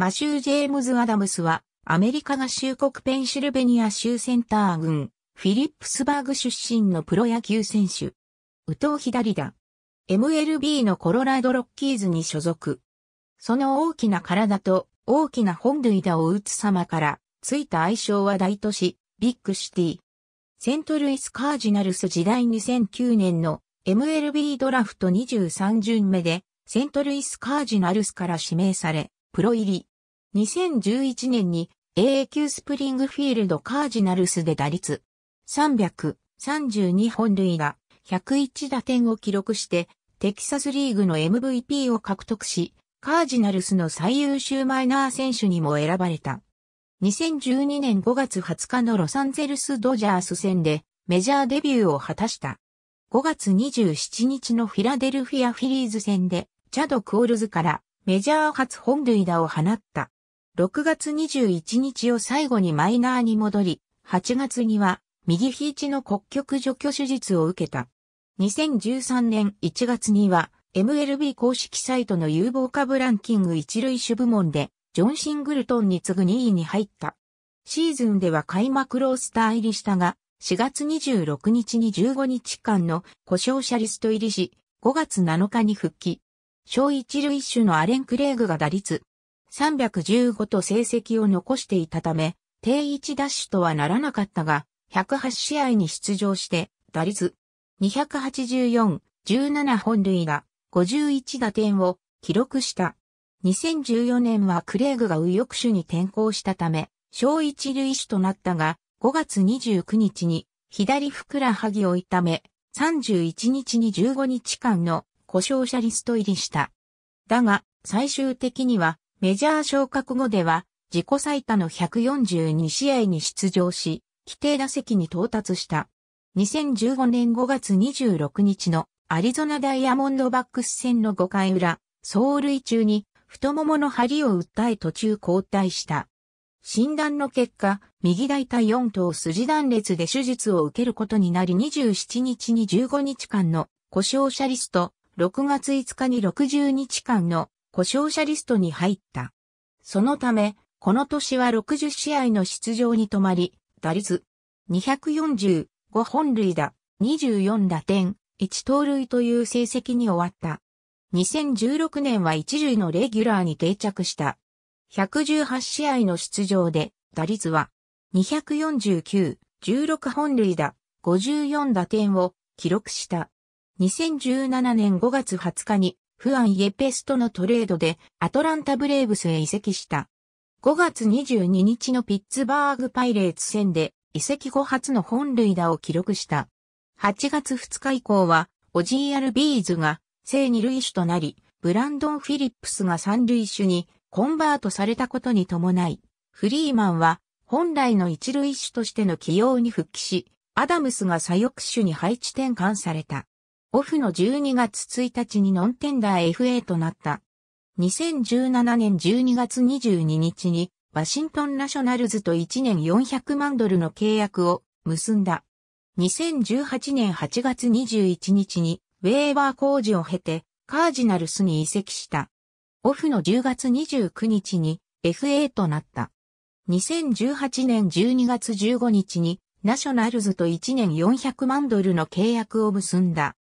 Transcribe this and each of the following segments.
マシュー・ジェームズ・アダムスは、アメリカ合衆国ペンシルベニア州センター軍、フィリップスバーグ出身のプロ野球選手。右投左打。MLB のコロラドロッキーズに所属。その大きな体と大きな本塁打を打つ様から、ついた愛称は大都市、ビッグシティ。セントルイスカージナルス時代2009年の MLB ドラフト23巡目で、セントルイスカージナルスから指名され、プロ入り。2011年に AA スプリングフィールドカージナルスで打率332本塁打101打点を記録してテキサスリーグの MVP を獲得しカージナルスの最優秀マイナー選手にも選ばれた。2012年5月20日のロサンゼルスドジャース戦でメジャーデビューを果たした。5月27日のフィラデルフィアフィリーズ戦でチャド・クオルズからメジャー初本塁打を放った。6月21日を最後にマイナーに戻り、8月には右肘の骨極除去手術を受けた。2013年1月には MLB 公式サイトの有望株ランキング一類種部門でジョン・シングルトンに次ぐ2位に入った。シーズンでは開幕ロースター入りしたが、4月26日に15日間の故障者リスト入りし、5月7日に復帰。小一類種のアレン・クレーグが打率315と成績を残していたため、定位置シュとはならなかったが、108試合に出場して、打率284、17本塁打、51打点を記録した。2014年はクレーグが右翼手に転向したため、小一塁手となったが、5月29日に左ふくらはぎを痛め、31日に15日間の故障者リスト入りした。だが、最終的にはメジャー昇格後では、自己最多の142試合に出場し、規定打席に到達した。2015年5月26日のアリゾナダイヤモンドバックス戦の5回裏、走塁中に太ももの針を訴え途中交代した。診断の結果、右大腿4頭筋断裂で手術を受けることになり27日に15日間の故障者リスト、6月5日に60日間の故障者リストに入った。そのため、この年は60試合の出場に止まり、打率245本塁打、24打点、1盗塁という成績に終わった。2016年は一塁のレギュラーに定着した。118試合の出場で、打率は249、16本塁打、54打点を記録した。2017年5月20日にフアン・イエペスとのトレードでアトランタ・ブレーブスへ移籍した。5月22日のピッツバーグパイレーツ戦で移籍後初の本塁打を記録した。8月2日以降は、オジーアルビーズが正二塁手となり、ブランドン・フィリップスが三塁手にコンバートされたことに伴い、フリーマンは本来の一塁手としての起用に復帰し、アダムスが左翼手に配置転換された。オフの12月1日にノンテンダー FA となった。2017年12月22日にワシントンナショナルズと1年400万ドルの契約を結んだ。2018年8月21日にウェーバー工事を経てカージナルスに移籍した。オフの10月29日に FA となった。2018年12月15日にナショナルズと1年400万ドルの契約を結んだ。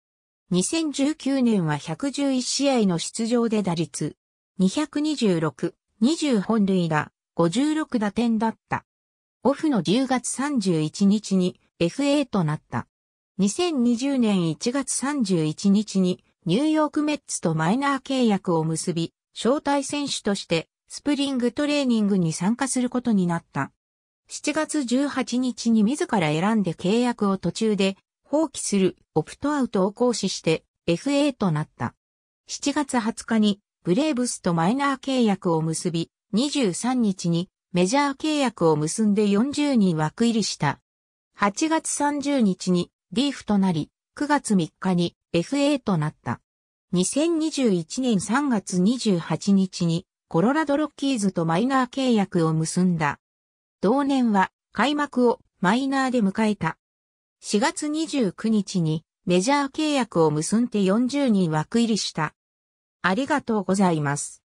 2019年は111試合の出場で打率、226、20本塁打、56打点だった。オフの10月31日に FA となった。2020年1月31日にニューヨークメッツとマイナー契約を結び、招待選手としてスプリングトレーニングに参加することになった。7月18日に自ら選んで契約を途中で放棄するオプトアウトを行使して FA となった。7月20日にブレーブスとマイナー契約を結び、23日にメジャー契約を結んで40人枠入りした。8月30日にリーフとなり、9月3日に FA となった。2021年3月28日にコロラドロッキーズとマイナー契約を結んだ。同年は開幕をマイナーで迎えた。4月29日にメジャー契約を結んで40人枠入りした。ありがとうございます。